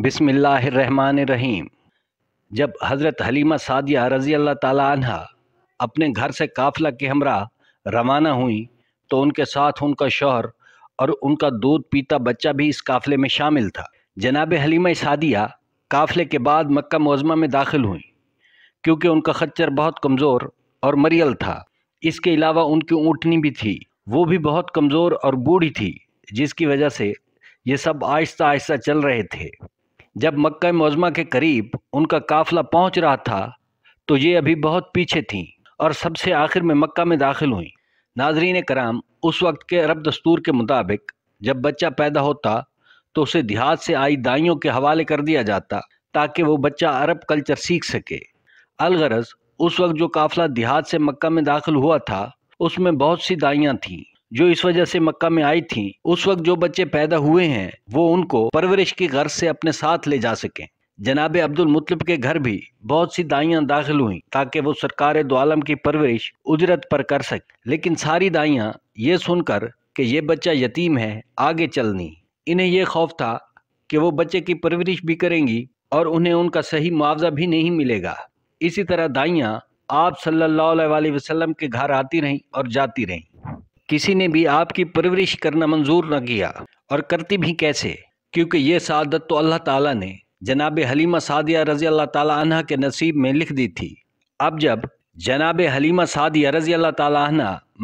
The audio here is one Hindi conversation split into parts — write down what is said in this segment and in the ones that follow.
बिसमीम जब हज़रत हलीमा सादिया रज़ी अल्लाह तहा अपने घर से काफिला के हमरा रवाना हुई तो उनके साथ उनका शोहर और उनका दूध पीता बच्चा भी इस काफ़िले में शामिल था जनाब हलीमा सादिया काफ़िले के बाद मक्का मौज़मा में दाखिल हुई क्योंकि उनका खच्चर बहुत कमज़ोर और मरियल था इसके अलावा उनकी ऊँटनी भी थी वो भी बहुत कमज़ोर और बूढ़ी थी जिसकी वजह से ये सब आहिस्ता आहिस्ता चल रहे थे जब मक्का मौजमा के करीब उनका काफिला पहुंच रहा था तो ये अभी बहुत पीछे थीं और सबसे आखिर में मक्का में दाखिल हुई नाजरीन कराम उस वक्त के अरब दस्तूर के मुताबिक जब बच्चा पैदा होता तो उसे देहात से आई दाइयों के हवाले कर दिया जाता ताकि वो बच्चा अरब कल्चर सीख सके अलगरज उस वक्त जो काफिला देहात से मक्का में दाखिल हुआ था उसमें बहुत सी दाइयाँ थीं जो इस वजह से मक्का में आई थी उस वक्त जो बच्चे पैदा हुए हैं वो उनको परवरिश की गर्ज से अपने साथ ले जा सकें जनाब अब्दुल मुतलब के घर भी बहुत सी दाइयाँ दाखिल हुई ताकि वो सरकार दो आलम की परवरिश उजरत पर कर सके लेकिन सारी दाइयाँ ये सुनकर कि ये बच्चा यतीम है आगे चलनी इन्हें यह खौफ था कि वो बच्चे की परवरिश भी करेंगी और उन्हें उनका सही मुआवजा भी नहीं मिलेगा इसी तरह दाइयाँ आप सल्लल्लाहु अलैहि वसल्लम के घर आती रहीं और जाती रहीं किसी ने भी आपकी परवरिश करना मंजूर न किया और करती भी कैसे क्योंकि ये शादत तो अल्लाह ताला ने जनाब हलीमा सादिया रज़ी अल्लाह ताला के नसीब में लिख दी थी अब जब जनाब हलीमा सादिया रज़ी अल्लाह ताला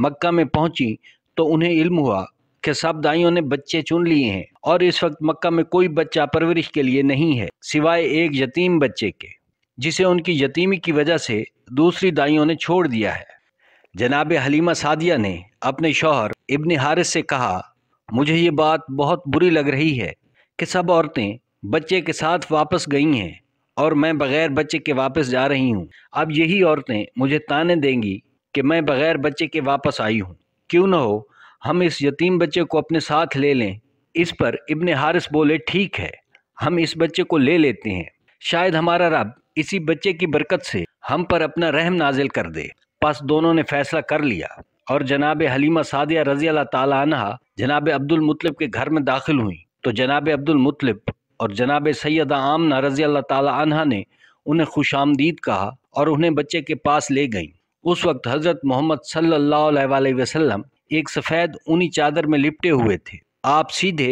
मक्का में पहुंची तो उन्हें इल्म हुआ कि सब दाइयों ने बच्चे चुन लिए हैं और इस वक्त मक्का में कोई बच्चा परवरिश के लिए नहीं है सिवाय एक यतीम बच्चे के जिसे उनकी यतीमी की वजह से दूसरी दाइयों ने छोड़ दिया है जनाब हलीमा सादिया ने अपने शोहर इब्न हारिस से कहा मुझे ये बात बहुत बुरी लग रही है कि सब औरतें बच्चे के साथ वापस गई हैं और मैं बग़ैर बच्चे के वापस जा रही हूँ अब यही औरतें मुझे ताने देंगी कि मैं बग़ैर बच्चे के वापस आई हूँ क्यों न हो हम इस यतीम बच्चे को अपने साथ ले लें इस पर इब्न हारिस बोले ठीक है हम इस बच्चे को ले लेते हैं शायद हमारा रब इसी बच्चे की बरकत से हम पर अपना रहम नाजिल कर दे पास दोनों ने फैसला कर लिया और जनाब हलीमा सादिया रजी अल्लाह तला जनाब अब्दुल मुतलब के घर में दाखिल हुई तो जनाब अब्दुल मुतलब और जनाब सैदा आमना रजी अल्लाह तला ने उन्हें खुश आमदीद कहा और उन्हें बच्चे के पास ले गईं उस वक्त हज़रत मोहम्मद सल्ला वसम एक सफ़ेद ऊनी चादर में लिपटे हुए थे आप सीधे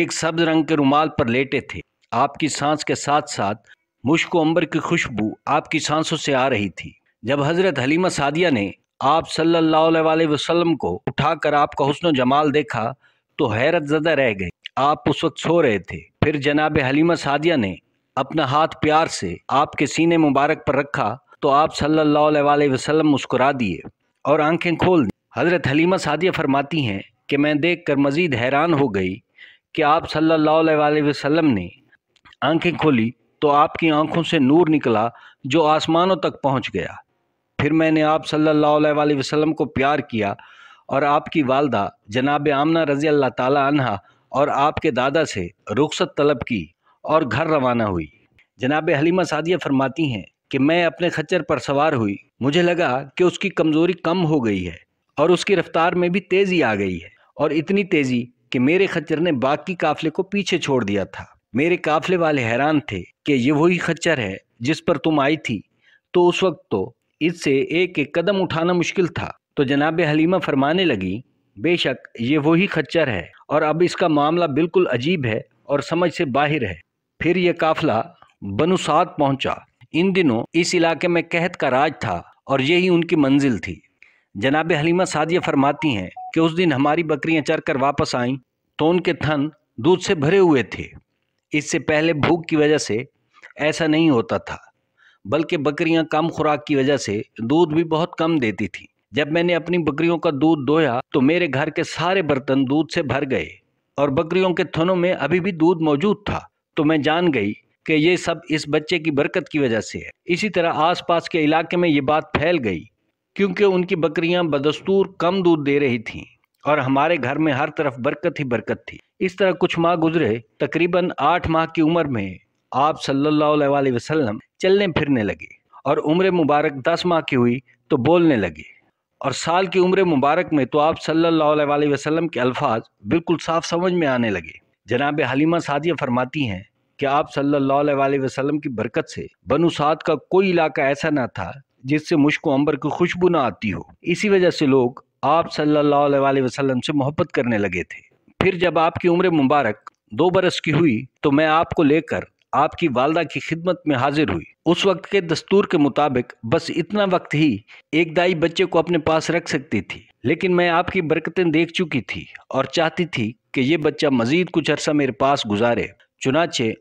एक सब्ज रंग के रुमाल पर लेटे थे आपकी सांस के साथ साथ मुश्को अंबर की खुशबू आपकी सांसों से आ रही थी जब हज़रत हलीमा सादिया ने आप सल्ला वसलम को उठाकर आपका हुसन जमाल देखा तो हैरत ज़दा रह गई आप उस वक्त सो रहे थे फिर जनाब हलीमा सादिया ने अपना हाथ प्यार से आपके सीने मुबारक पर रखा तो आप सल्ला वसलम मुस्कुरा दिए और आंखें खोल दी हज़रत हलीमा सादिया फरमाती हैं कि मैं देख कर मज़ीद हैरान हो गई कि आप सल्ला वसलम ने आंखें खोली तो आपकी आंखों से नूर निकला जो आसमानों तक पहुंच गया फिर मैंने आप सल्लल्लाहु अलैहि वसल्लम को प्यार किया और आपकी वालदा जनाब आमना रज़ी अल्लाह तहा और आपके दादा से रुखसत तलब की और घर रवाना हुई जनाब हलीमा सादिया फरमाती हैं कि मैं अपने खच्चर पर सवार हुई मुझे लगा कि उसकी कमज़ोरी कम हो गई है और उसकी रफ़्तार में भी तेज़ी आ गई है और इतनी तेज़ी कि मेरे खच्चर ने बाकी काफिले को पीछे छोड़ दिया था मेरे काफिले वाले हैरान थे कि ये वही खच्चर है जिस पर तुम आई थी तो उस वक्त तो इससे एक एक कदम उठाना मुश्किल था तो जनाब हलीमा फरमाने लगी बेशक ये वही खच्चर है और अब इसका मामला बिल्कुल अजीब है और समझ से बाहर है फिर यह काफिला बनुसात पहुंचा इन दिनों इस इलाके में कहत का राज था और यही उनकी मंजिल थी जनाब हलीमा सादिया फरमाती हैं कि उस दिन हमारी बकरियां चरकर वापस आईं तो उनके थन दूध से भरे हुए थे इससे पहले भूख की वजह से ऐसा नहीं होता था बल्कि बकरियां कम खुराक की वजह से दूध भी बहुत कम देती थी जब मैंने अपनी बकरियों का दूध दोया तो मेरे घर के सारे बर्तन दूध से भर गए और बकरियों के थनों में अभी भी दूध मौजूद था तो मैं जान गई कि ये सब इस बच्चे की बरकत की वजह से है इसी तरह आसपास के इलाके में ये बात फैल गई क्योंकि उनकी बकरियां बदस्तूर कम दूध दे रही थीं और हमारे घर में हर तरफ बरकत ही बरकत थी इस तरह कुछ माह गुजरे तकरीबन आठ माह की उम्र में आप सल्ला वसलम चलने फिरने लगे और उम्र मुबारक दस माह की हुई तो बोलने लगे और साल की उम्र मुबारक में तो आप सल्ला वसलम के अल्फाज बिल्कुल साफ समझ में आने लगे जनाब हलीमा साजिया फरमाती हैं कि आप सल्ला वसलम की बरकत से बनु साद का कोई इलाका ऐसा ना था जिससे मुश्को अम्बर की खुशबू ना आती हो इसी वजह से लोग आप सल्ला वसलम से मोहब्बत करने लगे थे फिर जब आपकी उम्र मुबारक दो बरस की हुई तो मैं आपको लेकर आपकी वालदा की खिदमत में हाजिर हुई उस वक्त के दस्तूर के मुताबिक बस इतना वक्त ही एक दाई बच्चे को अपने पास रख सकती थी लेकिन मैं आपकी बरकतें देख चुकी थी और चाहती थी कि ये बच्चा मज़ीद कुछ अरसा मेरे पास गुजारे चुनाचे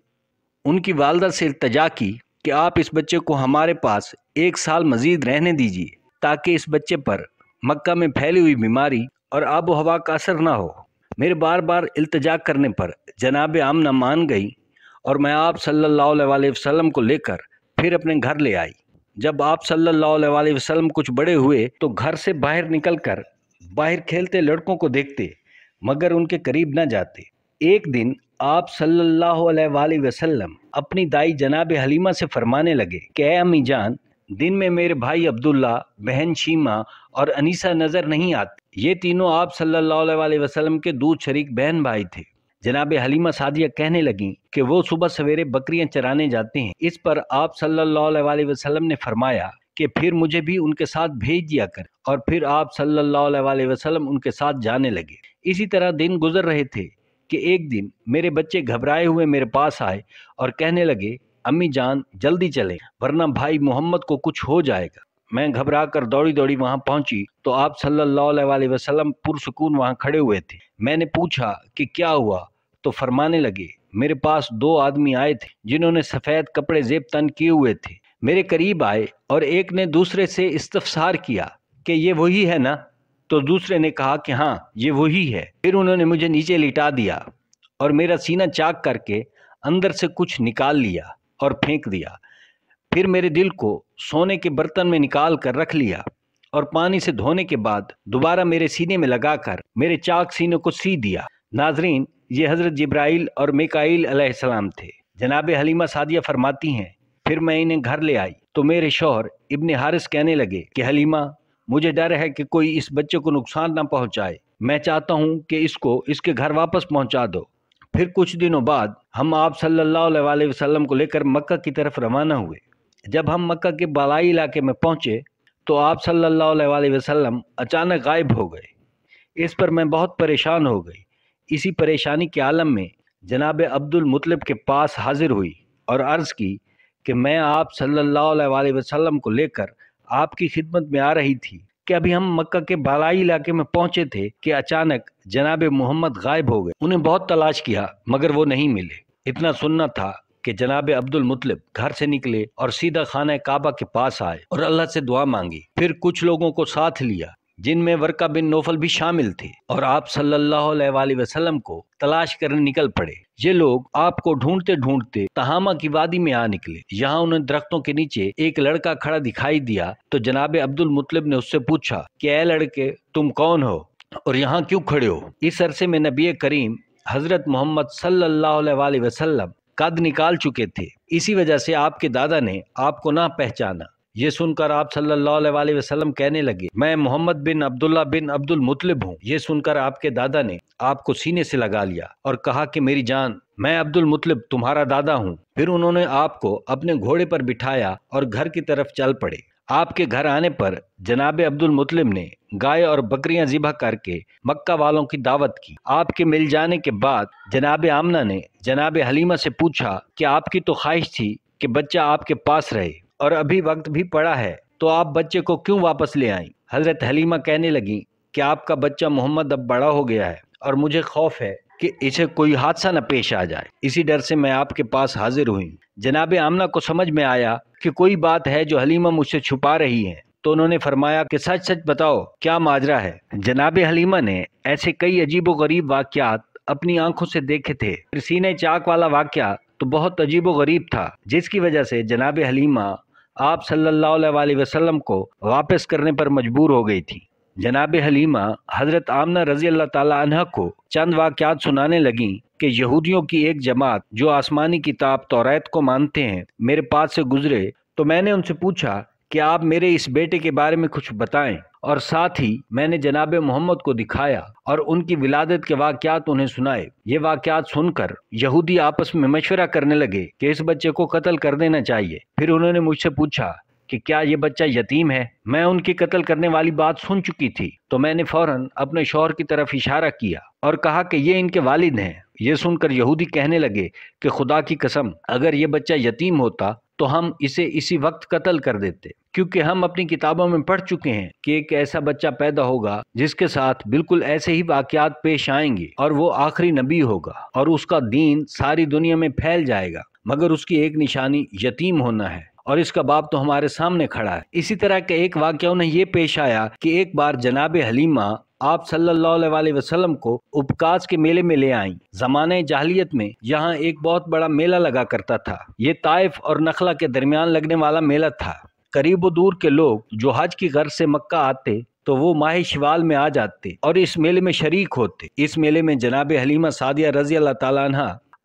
उनकी वालदा से इल्तजा की कि आप इस बच्चे को हमारे पास एक साल मज़ीद रहने दीजिए ताकि इस बच्चे पर मक्का में फैली हुई बीमारी और आबो हवा का असर ना हो मेरे बार बार इल्तजा करने पर जनाब आमना मान गई और मैं आप सल्लल्लाहु अलैहि वसल्लम को लेकर फिर अपने घर ले आई जब आप सल्लल्लाहु अलैहि वसल्लम कुछ बड़े हुए तो घर से बाहर निकलकर बाहर खेलते लड़कों को देखते मगर उनके करीब न जाते एक दिन आप सल्लल्लाहु अलैहि वसल्लम अपनी दाई जनाब हलीमा से फरमाने लगे कि अम्मी जान दिन में मेरे भाई अब्दुल्ला बहन शीमा और अनीसा नज़र नहीं आती ये तीनों आप सल्लल्लाहु अलैहि वसल्लम के दूध शरीक बहन भाई थे जनाब हलीमा सादिया कहने लगी कि वो सुबह सवेरे बकरियां चराने जाते हैं इस पर आप सल्ला वसलम ने फरमाया कि फिर मुझे भी उनके साथ भेज दिया कर और फिर आप सल्ला वसलम उनके साथ जाने लगे इसी तरह दिन गुजर रहे थे कि एक दिन मेरे बच्चे घबराए हुए मेरे पास आए और कहने लगे अम्मी जान जल्दी चले वरना भाई मोहम्मद को कुछ हो जाएगा मैं घबरा कर दौड़ी दौड़ी वहाँ पहुँची तो आप सल्लल्लाहु अलैहि वसल्लम पुरसकून वहाँ खड़े हुए थे मैंने पूछा कि क्या हुआ तो फरमाने लगे मेरे पास दो आदमी आए थे जिन्होंने सफ़ेद कपड़े जेब तन किए हुए थे मेरे करीब आए और एक ने दूसरे से इस्तफसार किया कि ये वही है ना तो दूसरे ने कहा कि हाँ ये वही है फिर उन्होंने मुझे नीचे लिटा दिया और मेरा सीना चाक करके अंदर से कुछ निकाल लिया और फेंक दिया फिर मेरे दिल को सोने के बर्तन में निकाल कर रख लिया और पानी से धोने के बाद दोबारा मेरे सीने में लगाकर मेरे चाक सीने को सी दिया नाजरीन ये हज़रत जब्राइल और मिकाइल अलैहिस्सलाम थे जनाब हलीमा सादिया फरमाती हैं फिर मैं इन्हें घर ले आई तो मेरे शोहर इब्न हारिस कहने लगे कि हलीमा मुझे डर है कि कोई इस बच्चे को नुकसान ना पहुंचाए मैं चाहता हूं कि इसको इसके घर वापस पहुंचा दो फिर कुछ दिनों बाद हम आप सल्लल्लाहु अलैहि वसल्लम को लेकर मक्का की तरफ रवाना हुए जब हम मक्का के बालाई इलाके में पहुँचे तो आप सल्लल्लाहु अलैहि वसल्लम अचानक गायब हो गए इस पर मैं बहुत परेशान हो गई इसी परेशानी के आलम में जनाब अब्दुल मुतलब के पास हाजिर हुई और अर्ज़ की कि मैं आप सल्लल्लाहु अलैहि वसल्लम को लेकर आपकी खिदमत में आ रही थी कि अभी हम मक्का के बालाई इलाके में पहुंचे थे कि अचानक जनाब मोहम्मद गायब हो गए उन्हें बहुत तलाश किया मगर वो नहीं मिले इतना सुनना था कि जनाब अब्दुल मुतलब घर से निकले और सीधा खाना काबा के पास आए और अल्लाह से दुआ मांगी फिर कुछ लोगों को साथ लिया जिनमें वर्का बिन नोफल भी शामिल थे और आप सल्लल्लाहु अलैहि वसल्लम को तलाश करने निकल पड़े ये लोग आपको ढूंढते ढूंढते तहामा की वादी में आ निकले यहाँ उन्हें दरख्तों के नीचे एक लड़का खड़ा दिखाई दिया तो जनाब अब्दुल मुतलिब ने उससे पूछा की ए लड़के तुम कौन हो और यहाँ क्यों खड़े हो इस अरसे में नबी करीम हजरत मोहम्मद सल्लल्लाहु कद निकाल चुके थे इसी वजह से आपके दादा ने आपको ना पहचाना ये सुनकर आप सल्लल्लाहु अलैहि वसल्लम कहने लगे मैं मोहम्मद बिन अब्दुल्ला बिन अब्दुल मुतलिब हूँ ये सुनकर आपके दादा ने आपको सीने से लगा लिया और कहा कि मेरी जान मैं अब्दुल मुतलिब तुम्हारा दादा हूँ फिर उन्होंने आपको अपने घोड़े पर बिठाया और घर की तरफ चल पड़े आपके घर आने पर जनाब अब्दुल मुतलिम ने गाय और बकरियां जिबा करके मक्का वालों की दावत की आपके मिल जाने के बाद जनाब आमना ने जनाब हलीमा से पूछा कि आपकी तो ख्वाहिश थी कि बच्चा आपके पास रहे और अभी वक्त भी पड़ा है तो आप बच्चे को क्यों वापस ले आई हजरत हलीमा कहने लगी कि आपका बच्चा मोहम्मद अब बड़ा हो गया है और मुझे खौफ है कि इसे कोई हादसा न पेश आ जाए इसी डर से मैं आपके पास हाजिर हुई जनाब आमना को समझ में आया कि कोई बात है जो हलीमा मुझसे छुपा रही है तो उन्होंने फरमाया कि सच सच बताओ क्या माजरा है जनाब हलीमा ने ऐसे कई अजीबो गरीब वाक्यात अपनी आंखों से देखे थे सीने चाक वाला वाक्य तो बहुत अजीबो गरीब था जिसकी वजह से जनाब हलीमा आप सल्लल्लाहु अलैहि वसल्लम को वापस करने पर मजबूर हो गई थी जनाब हलीमा हज़रत आमना रजी अल्लाह तला को चंद वाक़ात सुनाने लगीं कि यहूदियों की एक जमात जो आसमानी किताब तौरात को मानते हैं मेरे पास से गुजरे तो मैंने उनसे पूछा कि आप मेरे इस बेटे के बारे में कुछ बताएं और साथ ही मैंने जनाब मोहम्मद को दिखाया और उनकी विलादत के वाक्यात उन्हें सुनाए ये वाक्यात सुनकर यहूदी आपस में मशवरा करने लगे कि इस बच्चे को कत्ल कर देना चाहिए फिर उन्होंने मुझसे पूछा कि क्या ये बच्चा यतीम है मैं उनकी कत्ल करने वाली बात सुन चुकी थी तो मैंने फौरन अपने शोहर की तरफ इशारा किया और कहा कि ये इनके वालिद हैं ये सुनकर यहूदी कहने लगे कि खुदा की कसम अगर ये बच्चा यतीम होता तो हम इसे इसी वक्त कत्ल कर देते क्योंकि हम अपनी किताबों में पढ़ चुके हैं कि एक ऐसा बच्चा पैदा होगा जिसके साथ बिल्कुल ऐसे ही वाकयात पेश आएंगे और वो आखिरी नबी होगा और उसका दीन सारी दुनिया में फैल जाएगा मगर उसकी एक निशानी यतीम होना है और इसका बाप तो हमारे सामने खड़ा है इसी तरह के एक वाक्य उन्हें ये पेश आया कि एक बार जनाब हलीमा आप सल्लल्लाहु वसल्लम को उपकाश के मेले में ले आई जमाने जाहलीत में यहाँ एक बहुत बड़ा मेला लगा करता था ये ताइफ और नखला के दरमियान लगने वाला मेला था करीब दूर के लोग जो हज की घर से मक्का आते तो वो माह शिवाल में आ जाते और इस मेले में शरीक होते इस मेले में जनाब हलीमा सादिया रजी अल्लाह तला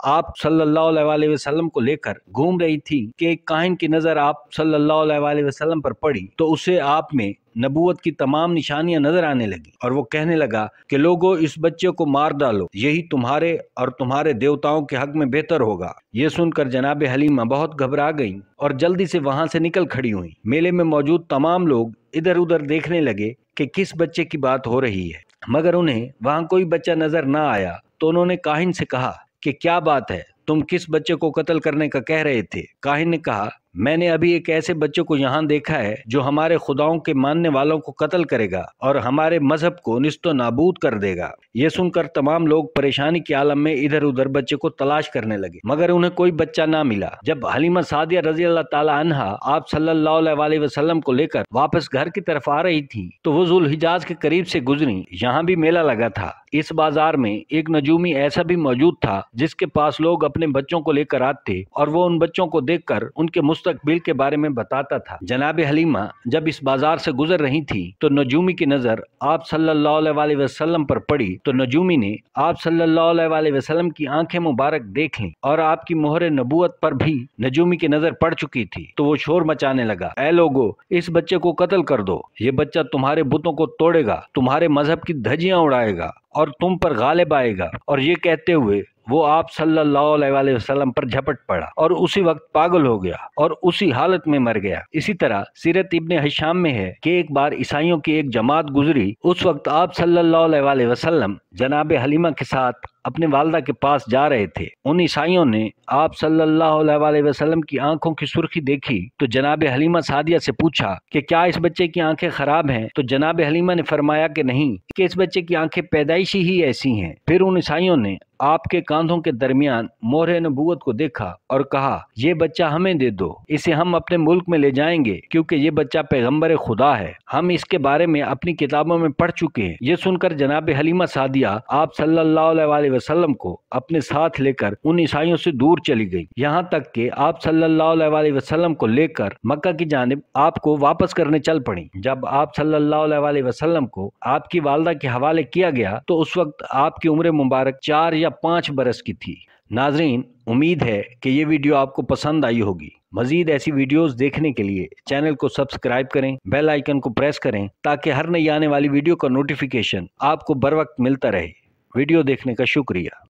आप सल्लल्लाहु वसल्लम को लेकर घूम रही थी कि काहिन की नज़र आप सल्लल्लाहु वसल्लम पर पड़ी तो उसे आप में नबूत की तमाम निशानियां नजर आने लगी और वो कहने लगा कि लोगों इस बच्चे को मार डालो यही तुम्हारे और तुम्हारे देवताओं के हक में बेहतर होगा ये सुनकर जनाब हलीमा बहुत घबरा गईं और जल्दी से वहां से निकल खड़ी हुई मेले में मौजूद तमाम लोग इधर उधर देखने लगे कि किस बच्चे की बात हो रही है मगर उन्हें वहाँ कोई बच्चा नजर न आया तो उन्होंने काहिन से कहा कि क्या बात है तुम किस बच्चे को कत्ल करने का कह रहे थे काहिन ने कहा मैंने अभी एक ऐसे बच्चे को यहाँ देखा है जो हमारे खुदाओं के मानने वालों को कत्ल करेगा और हमारे मजहब को निस्तो नाबूद कर देगा ये सुनकर तमाम लोग परेशानी के आलम में इधर उधर बच्चे को तलाश करने लगे मगर उन्हें कोई बच्चा ना मिला जब हलीमा सादिया रजी अल्लाह तला आप सल्लाम को लेकर वापस घर की तरफ आ रही थी तो वो जुल हिजाज के करीब से गुजरी यहाँ भी मेला लगा था इस बाजार में एक नजूमी ऐसा भी मौजूद था जिसके पास लोग अपने बच्चों को लेकर आते और वो उन बच्चों को देखकर उनके मुस्तकबिल के बारे में बताता था जनाब हलीमा जब इस बाजार से गुजर रही थी तो नजूमी की नजर आप सल्लल्लाहु अलैहि वसल्लम पर पड़ी तो नजूमी ने आप सल्लल्लाहु अलैहि वसल्लम की आंखें मुबारक देख ली और आपकी मोहर नबूत पर भी नजूमी की नजर पड़ चुकी थी तो वो शोर मचाने लगा ए लोगो इस बच्चे को कत्ल कर दो ये बच्चा तुम्हारे बुतों को तोड़ेगा तुम्हारे मजहब की धजियां उड़ाएगा और तुम पर गालिब आएगा और ये कहते हुए वो आप सल्लल्लाहु अलैहि वसल्लम पर झपट पड़ा और उसी वक्त पागल हो गया और उसी हालत में मर गया इसी तरह सीरत इब्न हशाम में है कि एक बार ईसाइयों की एक जमात गुजरी उस वक्त आप सल्लल्लाहु अलैहि वसल्लम जनाब हलीमा के साथ अपने वालदा के पास जा रहे थे उन ईसाइयों ने आप सल्लल्लाहु अलैहि वसल्लम की आंखों की सुर्खी देखी तो जनाब हलीमा सादिया से पूछा कि क्या इस बच्चे की आंखें खराब हैं तो जनाब हलीमा ने फरमाया कि नहीं कि इस बच्चे की आंखें पैदाइशी ही ऐसी हैं फिर उन ईसाइयों ने आपके कांधों के दरमियान मोहर नबूत को देखा और कहा ये बच्चा हमें दे दो इसे हम अपने मुल्क में ले जाएंगे क्योंकि ये बच्चा पैगम्बर खुदा है हम इसके बारे में अपनी किताबों में पढ़ चुके हैं ये सुनकर जनाब हलीमा सादिया आप सल्लल्लाहु को अपने साथ लेकर उन ईसाइयों से दूर चली गई यहाँ तक के आप सल्ला वसलम को लेकर मक्का की जानब आपको वापस करने चल पड़ी जब आप सल्लल्लाहु अलैहि को आपकी वालदा के हवाले किया गया तो उस वक्त आपकी उम्र मुबारक चार या या पाँच बरस की थी नाजरीन उम्मीद है कि ये वीडियो आपको पसंद आई होगी मजीद ऐसी वीडियोस देखने के लिए चैनल को सब्सक्राइब करें बेल आइकन को प्रेस करें ताकि हर नई आने वाली वीडियो का नोटिफिकेशन आपको बर वक्त मिलता रहे वीडियो देखने का शुक्रिया